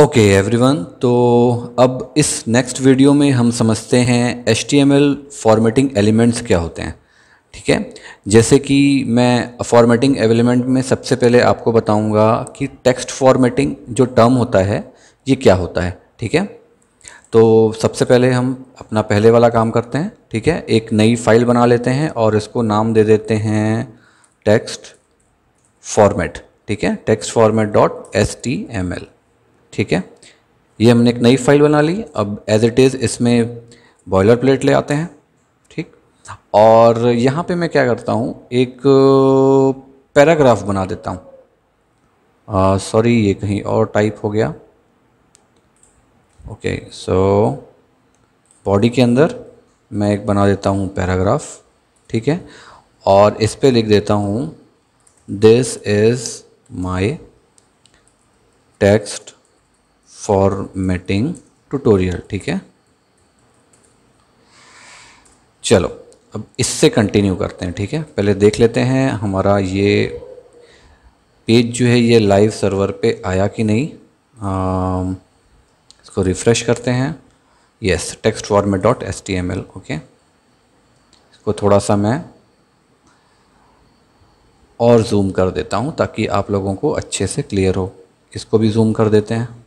okay okay, everyone तो अब इस नेक्स्ट वीडियो में हम समझते हैं एच फॉर्मेटिंग एलिमेंट्स क्या होते हैं ठीक है जैसे कि मैं फॉर्मेटिंग एलिमेंट में सबसे पहले आपको बताऊंगा कि टेक्स्ट फॉर्मेटिंग जो टर्म होता है ये क्या होता है ठीक है तो सबसे पहले हम अपना पहले वाला काम करते हैं ठीक है एक नई फाइल बना लेते हैं और इसको नाम दे देते हैं टेक्स्ट फॉर्मेट ठीक है text format dot S T M L ठीक है ये हमने एक नई फाइल बना ली अब एज इट इज़ इसमें बॉयलर प्लेट ले आते हैं ठीक और यहाँ पे मैं क्या करता हूँ एक पैराग्राफ बना देता हूँ सॉरी ये कहीं और टाइप हो गया ओके सो बॉडी के अंदर मैं एक बना देता हूँ पैराग्राफ ठीक है और इस पर लिख देता हूँ this is my text formatting tutorial ठीक है चलो अब इससे कंटिन्यू करते हैं ठीक है पहले देख लेते हैं हमारा ये पेज जो है ये लाइव सर्वर पे आया कि नहीं आ, इसको रिफ़्रेश करते हैं yes text format dot S T M L okay इसको थोड़ा सा मैं और जूम कर देता हूँ ताकि आप लोगों को अच्छे से क्लियर हो इसको भी जूम कर देते हैं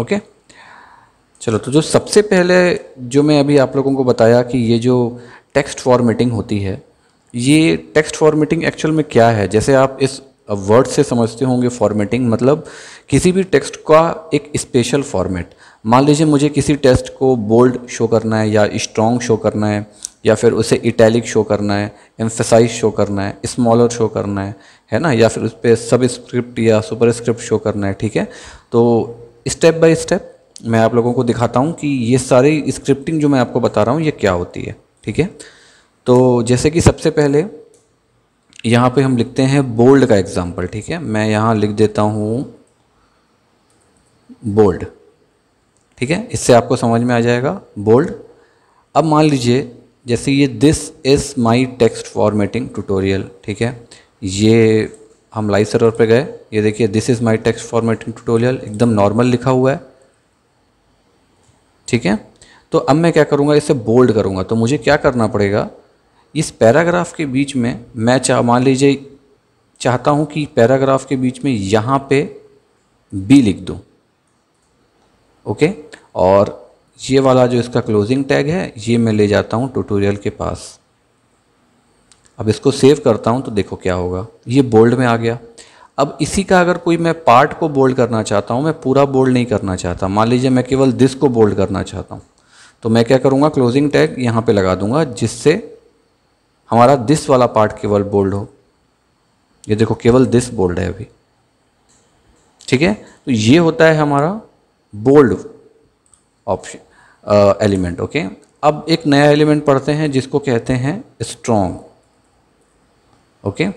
ओके चलो तो जो सबसे पहले जो मैं अभी आप लोगों को बताया कि ये जो टेक्स्ट फॉर्मेटिंग होती है ये टेक्स्ट फॉर्मेटिंग एक्चुअल में क्या है जैसे आप इस वर्ड से समझते होंगे फॉर्मेटिंग मतलब किसी भी टेक्स्ट का एक स्पेशल फॉर्मेट मान लीजिए मुझे किसी टेक्स्ट को बोल्ड शो करना है या स्ट्रॉन्ग शो करना है या फिर उसे इटैलिक शो करना है एम्फेसाइज शो करना है स्मॉलर शो करना है है ना या फिर उस पर सब स्क्रिप्ट या सुपर स्क्रिप्ट शो करना है ठीक है तो स्टेप बाय स्टेप मैं आप लोगों को दिखाता हूँ कि ये सारी स्क्रिप्टिंग जो मैं आपको बता रहा हूँ ये क्या होती है ठीक है तो जैसे कि सबसे पहले यहाँ पे हम लिखते हैं बोल्ड का एग्ज़ाम्पल ठीक है मैं यहाँ लिख देता हूँ बोल्ड ठीक है इससे आपको समझ में आ जाएगा बोल्ड अब मान लीजिए जैसे ये this is my text formatting tutorial ठीक है ये हम लाइव सर्वर पे गए ये देखिए this is my text formatting tutorial एकदम नॉर्मल लिखा हुआ है ठीक है तो अब मैं क्या करूँगा इसे बोल्ड करूँगा तो मुझे क्या करना पड़ेगा इस पैराग्राफ के बीच में मैं चाह मान लीजिए चाहता हूँ कि पैराग्राफ के बीच में यहाँ पे बी लिख दूँ ओके और ये वाला जो इसका क्लोजिंग टैग है ये मैं ले जाता हूँ ट्यूटोरियल के पास अब इसको सेव करता हूँ तो देखो क्या होगा ये बोल्ड में आ गया अब इसी का अगर कोई मैं पार्ट को बोल्ड करना चाहता हूँ मैं पूरा बोल्ड नहीं करना चाहता मान लीजिए मैं केवल दिस को बोल्ड करना चाहता हूँ तो मैं क्या करूँगा क्लोजिंग टैग यहाँ पे लगा दूंगा जिससे हमारा दिस वाला पार्ट केवल बोल्ड हो ये देखो केवल दिस बोल्ड है अभी ठीक है तो ये होता है हमारा बोल्ड ऑप्शन एलिमेंट ओके अब एक नया एलिमेंट पढ़ते हैं जिसको कहते हैं स्ट्रॉन्ग ओके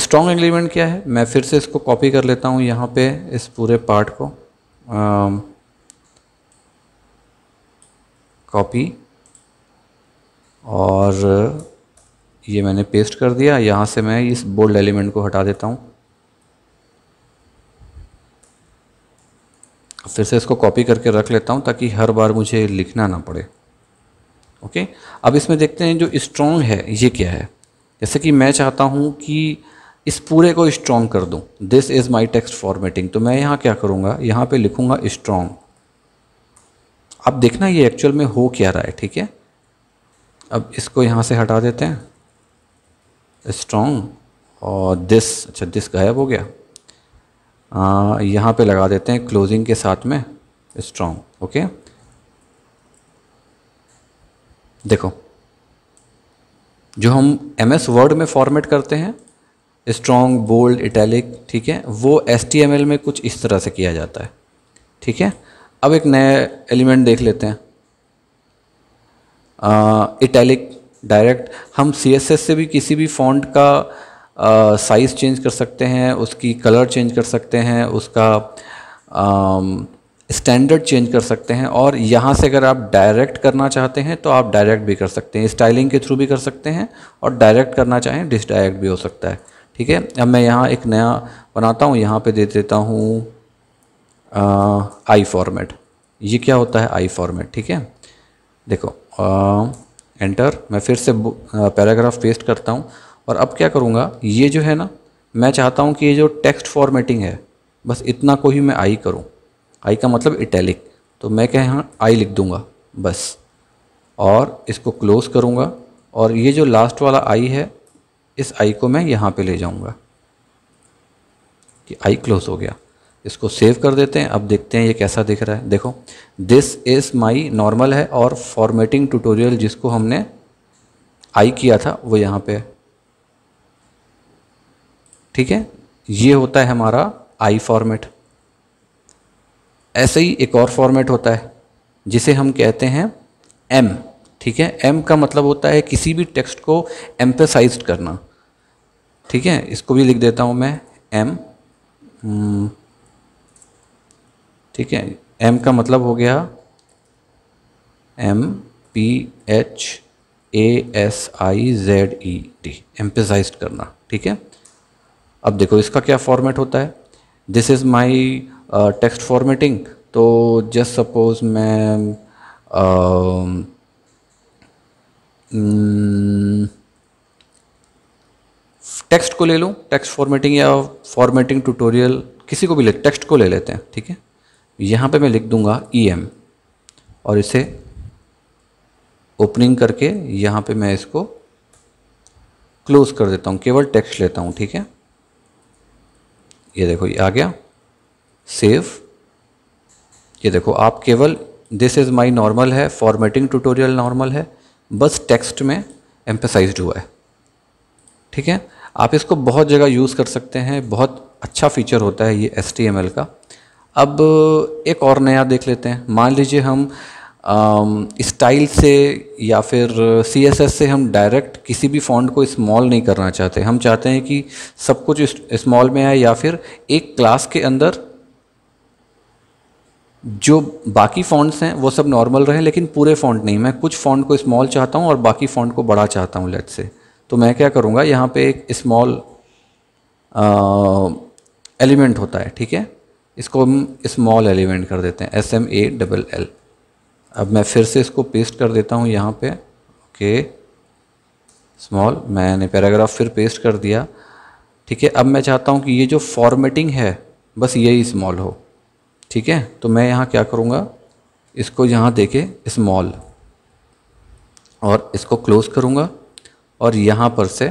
स्ट्रॉन्ग एग्रीमेंट क्या है मैं फिर से इसको कॉपी कर लेता हूँ यहाँ पे इस पूरे पार्ट को कॉपी um, और ये मैंने पेस्ट कर दिया यहाँ से मैं इस बोल्ड एलिमेंट को हटा देता हूँ फिर से इसको कॉपी करके रख लेता हूँ ताकि हर बार मुझे लिखना ना पड़े ओके अब इसमें देखते हैं जो स्ट्रॉन्ग है ये क्या है जैसे कि मैं चाहता हूँ कि इस पूरे को स्ट्रॉन्ग कर दूँ this is my text formatting तो मैं यहाँ क्या करूँगा यहाँ पर लिखूँगा स्ट्रॉन्ग अब देखना ये एक्चुअल में हो क्या रहा है ठीक है अब इसको यहाँ से हटा देते हैं स्ट्रॉन्ग और दिस अच्छा दिस गायब हो गया यहाँ पे लगा देते हैं क्लोजिंग के साथ में स्ट्रॉन्ग ओके देखो जो हम एम एस वर्ड में फॉर्मेट करते हैं स्ट्रॉन्ग बोल्ड इटैलिक ठीक है वो एस टी एम एल में कुछ इस तरह से किया जाता है ठीक है अब एक नया एलिमेंट देख लेते हैं इटैलिक डायरेक्ट हम सी एस एस से भी किसी भी फॉन्ट का साइज़ चेंज कर सकते हैं उसकी कलर चेंज कर सकते हैं उसका स्टैंडर्ड चेंज कर सकते हैं और यहाँ से अगर आप डायरेक्ट करना चाहते हैं तो आप डायरेक्ट भी कर सकते हैं स्टाइलिंग के थ्रू भी कर सकते हैं और डायरेक्ट करना चाहें डिसडायरेक्ट भी हो सकता है ठीक है अब मैं यहाँ एक नया बनाता हूँ यहाँ पे दे देता हूँ आई फॉर्मेट ये क्या होता है आई फॉर्मेट ठीक है देखो आ, एंटर मैं फिर से पैराग्राफ पेस्ट करता हूँ और अब क्या करूँगा ये जो है ना मैं चाहता हूँ कि ये जो टेक्स्ट फॉर्मेटिंग है बस इतना को ही मैं आई करूँ आई का मतलब इटैलिक तो मैं क्या यहाँ आई लिख दूँगा बस और इसको क्लोज़ करूँगा और ये जो लास्ट वाला आई है इस आई को मैं यहाँ पे ले जाऊँगा कि आई क्लोज़ हो गया इसको सेव कर देते हैं अब देखते हैं ये कैसा दिख रहा है देखो दिस इज़ माई नॉर्मल है और फॉर्मेटिंग ट्यूटोरियल जिसको हमने आई किया था वो यहाँ पे है ठीक है ये होता है हमारा आई फॉर्मेट ऐसे ही एक और फॉर्मेट होता है जिसे हम कहते हैं एम ठीक है एम का मतलब होता है किसी भी टेक्स्ट को एम्पेसाइज करना ठीक है इसको भी लिख देता हूँ मैं एम हम्म, ठीक है एम का मतलब हो गया M P H A S I Z E T emphasise करना ठीक है अब देखो इसका क्या फॉर्मेट होता है this is my text formatting तो जस्ट सपोज मैं uh, टेक्स्ट को ले लूँ टेक्स्ट फॉर्मेटिंग या फॉर्मेटिंग ट्यूटोरियल किसी को भी ले टेक्स्ट को ले लेते हैं ठीक है यहाँ पे मैं लिख दूंगा ई e एम और इसे ओपनिंग करके यहाँ पे मैं इसको क्लोज कर देता हूँ केवल टेक्स्ट लेता हूँ ठीक है ये देखो ये आ गया सेव ये देखो आप केवल दिस इज़ माई नॉर्मल है फॉर्मेटिंग ट्यूटोरियल नॉर्मल है बस टेक्स्ट में एम्पेसाइज हुआ है ठीक है आप इसको बहुत जगह यूज़ कर सकते हैं बहुत अच्छा फीचर होता है ये एस का अब एक और नया देख लेते हैं मान लीजिए हम स्टाइल से या फिर सी एस एस से हम डायरेक्ट किसी भी फॉन्ट को स्मॉल नहीं करना चाहते हम चाहते हैं कि सब कुछ स्मॉल में आए या फिर एक क्लास के अंदर जो बाकी फ़ॉन्ट्स हैं वो सब नॉर्मल रहे लेकिन पूरे फ़ॉन्ट नहीं मैं कुछ फ़ॉन्ट को स्मॉल चाहता हूँ और बाकी फ़ॉन्ट को बड़ा चाहता हूँ लेट से तो मैं क्या करूँगा यहाँ पे एक स्मॉल एलिमेंट होता है ठीक है इसको हम स्मॉल एलिमेंट कर देते हैं S M A double L अब मैं फिर से इसको पेस्ट कर देता हूँ यहाँ पे ओके स्मॉल मैंने पैराग्राफ फिर पेस्ट कर दिया ठीक है अब मैं चाहता हूँ कि ये जो फॉर्मेटिंग है बस यही स्मॉल हो ठीक है तो मैं यहाँ क्या करूँगा इसको यहाँ देखे स्मॉल और इसको क्लोज करूँगा और यहाँ पर से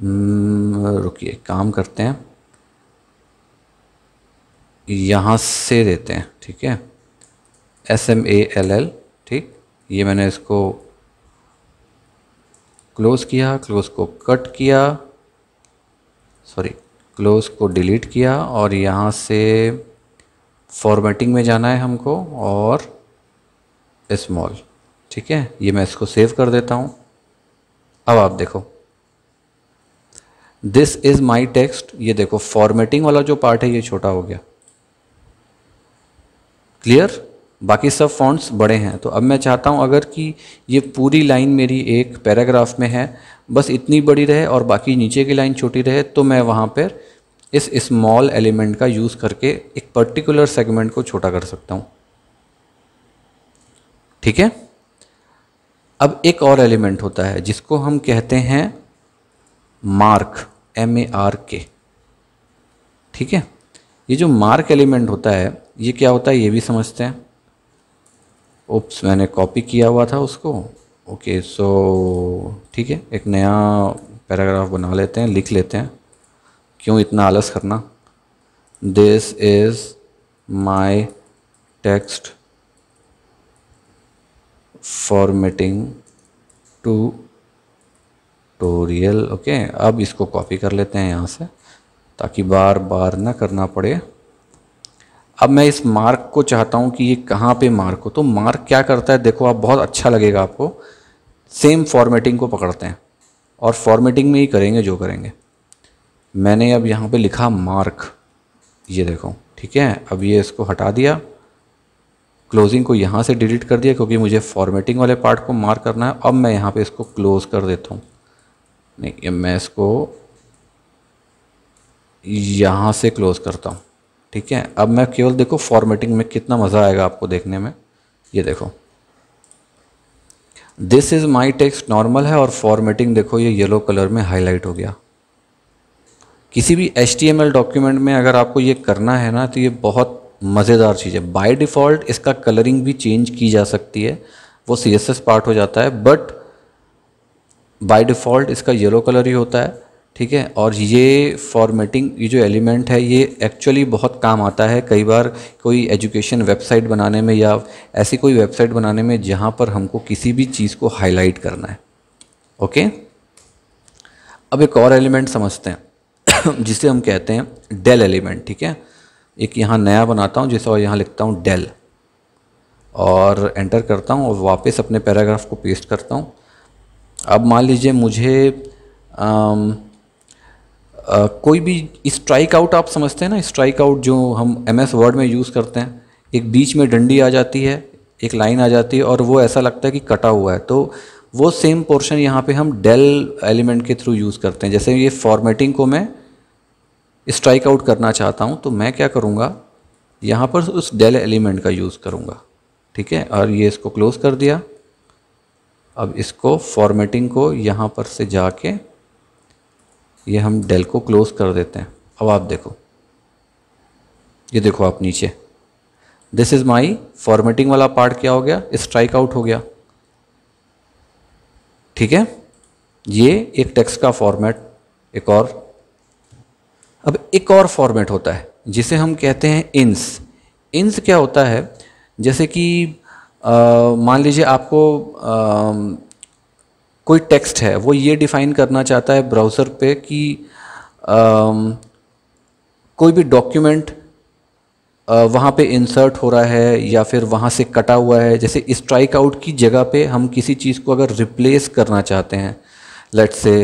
hmm, रुकिए काम करते हैं यहाँ से देते हैं ठीक है S M A L L ठीक ये मैंने इसको क्लोज़ किया क्लोज़ को कट किया सॉरी क्लोज को डिलीट किया और यहाँ से फॉर्मेटिंग में जाना है हमको और स्मॉल ठीक है ये मैं इसको सेव कर देता हूँ अब आप देखो दिस इज़ माई टेक्स्ट ये देखो फॉर्मेटिंग वाला जो पार्ट है ये छोटा हो गया क्लियर बाकी सब फॉन्ट्स बड़े हैं तो अब मैं चाहता हूँ अगर कि ये पूरी लाइन मेरी एक पैराग्राफ में है बस इतनी बड़ी रहे और बाकी नीचे की लाइन छोटी रहे तो मैं वहाँ पर इस स्मॉल एलिमेंट का यूज़ करके एक पर्टिकुलर सेगमेंट को छोटा कर सकता हूँ ठीक है अब एक और एलिमेंट होता है जिसको हम कहते हैं मार्क एम ए आर के ठीक है ये जो मार्क एलिमेंट होता है ये क्या होता है ये भी समझते हैं ओप्स मैंने कॉपी किया हुआ था उसको ओके सो ठीक है एक नया पैराग्राफ बना लेते हैं लिख लेते हैं क्यों इतना आलस करना this is my text formatting tutorial okay अब इसको कॉपी कर लेते हैं यहाँ से ताकि बार बार ना करना पड़े अब मैं इस मार्क को चाहता हूँ कि ये कहाँ पे मार्क हो तो मार्क क्या करता है देखो आप बहुत अच्छा लगेगा आपको सेम फॉर्मेटिंग को पकड़ते हैं और फॉर्मेटिंग में ही करेंगे जो करेंगे मैंने अब यहाँ पे लिखा मार्क ये देखो ठीक है अब ये इसको हटा दिया क्लोजिंग को यहाँ से डिलीट कर दिया क्योंकि मुझे फॉर्मेटिंग वाले पार्ट को मार्क करना है अब मैं यहाँ पे इसको क्लोज़ कर देता हूँ नहीं मैं इसको यहाँ से क्लोज़ करता हूँ ठीक है अब मैं केवल देखो फॉर्मेटिंग में कितना मज़ा आएगा आपको देखने में ये देखो this is my text normal है और फॉर्मेटिंग देखो ये येलो कलर में हाईलाइट हो गया किसी भी एच डॉक्यूमेंट में अगर आपको ये करना है ना तो ये बहुत मज़ेदार चीज़ है बाय डिफ़ॉल्ट इसका कलरिंग भी चेंज की जा सकती है वो सी पार्ट हो जाता है बट बाय डिफ़ॉल्ट इसका येलो कलर ही होता है ठीक है और ये फॉर्मेटिंग ये जो एलिमेंट है ये एक्चुअली बहुत काम आता है कई बार कोई एजुकेशन वेबसाइट बनाने में या ऐसी कोई वेबसाइट बनाने में जहाँ पर हमको किसी भी चीज़ को हाईलाइट करना है ओके अब एक और एलिमेंट समझते हैं जिसे हम कहते हैं डेल एलिमेंट ठीक है एक यहाँ नया बनाता हूँ जैसे और यहाँ लिखता हूँ डेल और एंटर करता हूँ और वापस अपने पैराग्राफ को पेस्ट करता हूँ अब मान लीजिए मुझे आम, कोई भी स्ट्राइक आउट आप समझते हैं ना स्ट्राइक आउट जो हम एम एस वर्ड में यूज़ करते हैं एक बीच में डंडी आ जाती है एक लाइन आ जाती है और वो ऐसा लगता है कि कटा हुआ है तो वो सेम पोर्शन यहाँ पे हम डेल एलिमेंट के थ्रू यूज़ करते हैं जैसे ये फॉर्मेटिंग को मैं स्ट्राइक आउट करना चाहता हूँ तो मैं क्या करूँगा यहाँ पर उस डेल एलिमेंट का यूज़ करूँगा ठीक है और ये इसको क्लोज़ कर दिया अब इसको फॉर्मेटिंग को यहाँ पर से जाके ये हम डेल को क्लोज़ कर देते हैं अब आप देखो ये देखो आप नीचे दिस इज़ माई फॉर्मेटिंग वाला पार्ट क्या हो गया स्ट्राइक आउट हो गया ठीक है ये एक टेक्स्ट का फॉर्मेट एक और अब एक और फॉर्मेट होता है जिसे हम कहते हैं इंस इंस क्या होता है जैसे कि मान लीजिए आपको आ, कोई टेक्स्ट है वो ये डिफाइन करना चाहता है ब्राउज़र पे कि कोई भी डॉक्यूमेंट वहाँ पे इंसर्ट हो रहा है या फिर वहाँ से कटा हुआ है जैसे स्ट्राइक आउट की जगह पे हम किसी चीज़ को अगर रिप्लेस करना चाहते हैं लेट से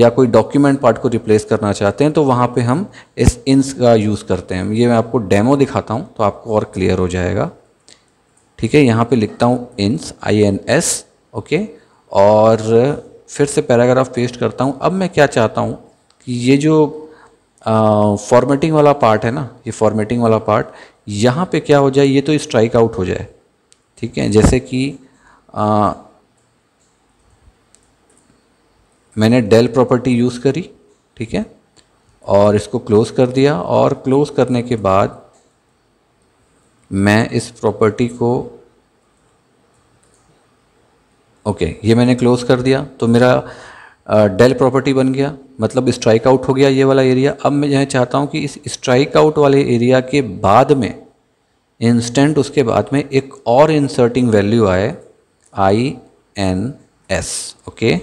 या कोई डॉक्यूमेंट पार्ट को रिप्लेस करना चाहते हैं तो वहाँ पे हम इस इंस का यूज़ करते हैं ये मैं आपको डेमो दिखाता हूँ तो आपको और क्लियर हो जाएगा ठीक है यहाँ पे लिखता हूँ इंस आई एन एस ओके और फिर से पैराग्राफ पेस्ट करता हूँ अब मैं क्या चाहता हूँ कि ये जो फॉर्मेटिंग वाला पार्ट है ना ये फॉर्मेटिंग वाला पार्ट यहाँ पे क्या हो जाए ये तो स्ट्राइक आउट हो जाए ठीक है जैसे कि आ, मैंने डेल प्रॉपर्टी यूज़ करी ठीक है और इसको क्लोज़ कर दिया और क्लोज़ करने के बाद मैं इस प्रॉपर्टी को ओके ये मैंने क्लोज़ कर दिया तो मेरा डेल प्रॉपर्टी बन गया मतलब स्ट्राइक आउट हो गया ये वाला एरिया अब मैं यह चाहता हूँ कि इस स्ट्राइक आउट वाले एरिया के बाद में इंस्टेंट उसके बाद में एक और इंसर्टिंग वैल्यू आए आई एन एस ओके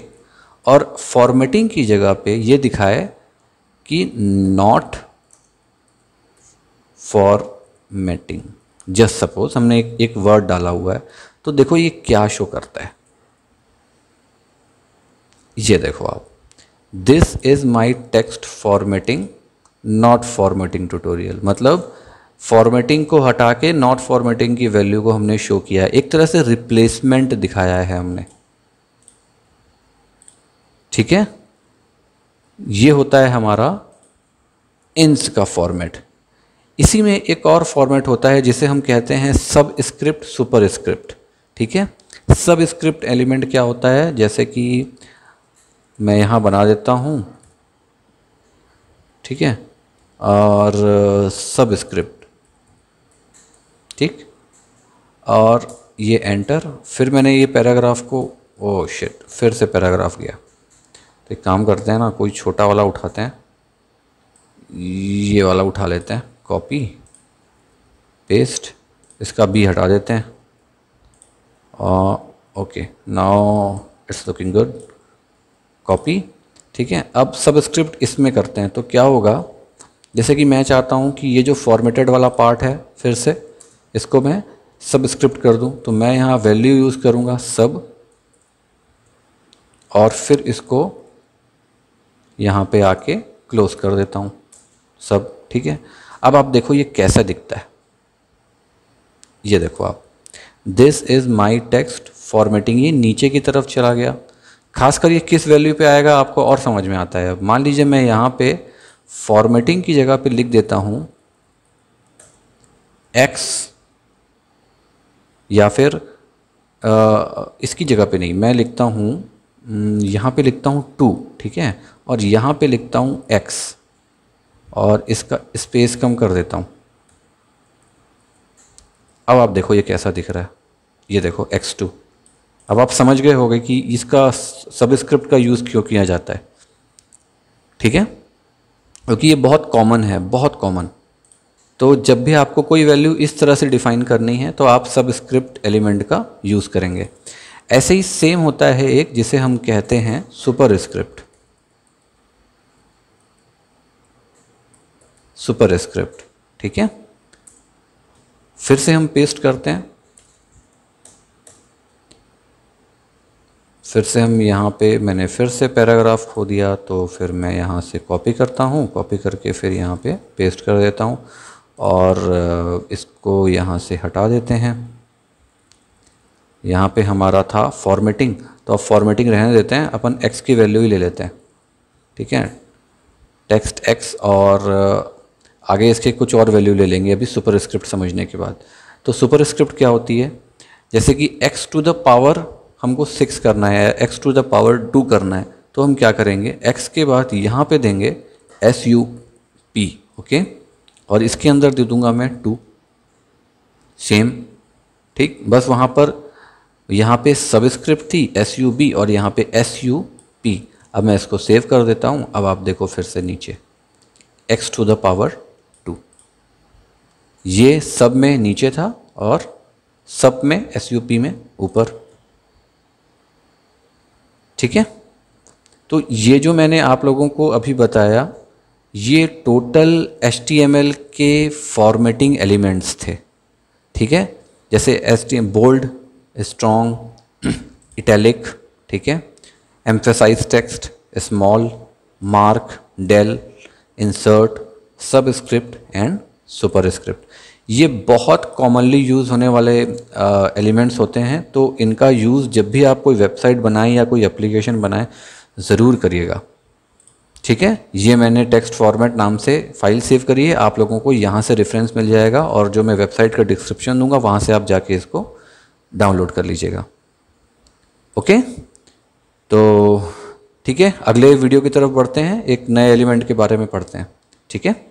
और फॉर्मेटिंग की जगह पे ये दिखाए कि नॉट फॉर्मेटिंग जस्ट सपोज हमने एक वर्ड डाला हुआ है तो देखो ये क्या शो करता है ये देखो आप this is my text formatting not formatting tutorial मतलब फॉर्मेटिंग को हटा के नॉट फॉर्मेटिंग की वैल्यू को हमने शो किया है एक तरह से रिप्लेसमेंट दिखाया है हमने ठीक है ये होता है हमारा इंस का फॉर्मेट इसी में एक और फॉर्मेट होता है जिसे हम कहते हैं सब स्क्रिप्ट सुपर स्क्रिप्ट ठीक है सब स्क्रिप्ट एलिमेंट क्या होता है जैसे कि मैं यहाँ बना देता हूँ ठीक है और सब स्क्रिप्ट ठीक और ये एंटर फिर मैंने ये पैराग्राफ को ओ oh शिट फिर से पैराग्राफ गया तो एक काम करते हैं ना कोई छोटा वाला उठाते हैं ये वाला उठा लेते हैं कॉपी पेस्ट इसका बी हटा देते हैं okay now it's looking good copy ठीक है अब सबस्क्रिप्ट इसमें करते हैं तो क्या होगा जैसे कि मैं चाहता हूँ कि ये जो फॉर्मेटेड वाला पार्ट है फिर से इसको मैं सबस्क्रिप्ट कर दूँ तो मैं यहाँ वैल्यू यूज़ करूँगा सब और फिर इसको यहाँ पे आके क्लोज कर देता हूँ सब ठीक है अब आप देखो ये कैसा दिखता है ये देखो आप this is my text formatting ये नीचे की तरफ चला गया खासकर ये किस वैल्यू पे आएगा आपको और समझ में आता है मान लीजिए मैं यहाँ पे फॉर्मेटिंग की जगह पे लिख देता हूँ एक्स या फिर आ, इसकी जगह पे नहीं मैं लिखता हूँ यहाँ पे लिखता हूँ टू ठीक है और यहाँ पे लिखता हूँ एक्स और इसका स्पेस कम कर देता हूँ अब आप देखो ये कैसा दिख रहा है ये देखो एक्स टू अब आप समझ गए होंगे कि इसका सबस्क्रिप्ट का यूज़ क्यों किया जाता है ठीक है क्योंकि ये बहुत कॉमन है बहुत कॉमन तो जब भी आपको कोई वैल्यू इस तरह से डिफाइन करनी है तो आप सबस्क्रिप्ट एलिमेंट का यूज़ करेंगे ऐसे ही सेम होता है एक जिसे हम कहते हैं सुपर स्क्रिप्ट सुपर स्क्रिप्ट ठीक है फिर से हम पेस्ट करते हैं फिर से हम यहाँ पे मैंने फिर से पैराग्राफ खो दिया तो फिर मैं यहाँ से कॉपी करता हूँ कॉपी करके फिर यहाँ पे पेस्ट कर देता हूँ और इसको यहाँ से हटा देते हैं यहाँ पे हमारा था फॉर्मेटिंग तो अब फॉर्मेटिंग रहने देते हैं अपन एक्स की वैल्यू ही ले लेते हैं ठीक है टेक्स्ट एक्स और आगे इसके कुछ और वैल्यू ले लेंगे अभी सुपर स्क्रिप्ट समझने के बाद तो सुपर स्क्रिप्ट क्या होती है जैसे कि एक्स टू द पावर हमको सिक्स करना है X to the power two करना है तो हम क्या करेंगे एक्स के बाद यहाँ पे देंगे एस यू पी ओके और इसके अंदर दे दूंगा मैं टू सेम ठीक बस वहाँ पर यहाँ पे सबस्क्रिप्ट थी एस यू बी और यहाँ पे एस यू पी अब मैं इसको सेव कर देता हूँ अब आप देखो फिर से नीचे X to the power two ये सब में नीचे था और सब में एस यू पी में ऊपर ठीक है तो ये जो मैंने आप लोगों को अभी बताया ये टोटल एस के फॉर्मेटिंग एलिमेंट्स थे ठीक है जैसे S T bold strong italic ठीक है emphasise text small mark del insert subscript and superscript ये बहुत कॉमनली यूज़ होने वाले एलिमेंट्स होते हैं तो इनका यूज़ जब भी आप कोई वेबसाइट बनाएं या कोई एप्लीकेशन बनाएं ज़रूर करिएगा ठीक है ये मैंने टेक्स्ट फॉर्मेट नाम से फाइल सेव करी है आप लोगों को यहाँ से रेफरेंस मिल जाएगा और जो मैं वेबसाइट का डिस्क्रिप्शन दूंगा वहाँ से आप जाके इसको डाउनलोड कर लीजिएगा ओके तो ठीक है अगले वीडियो की तरफ बढ़ते हैं एक नए एलिमेंट के बारे में पढ़ते हैं ठीक है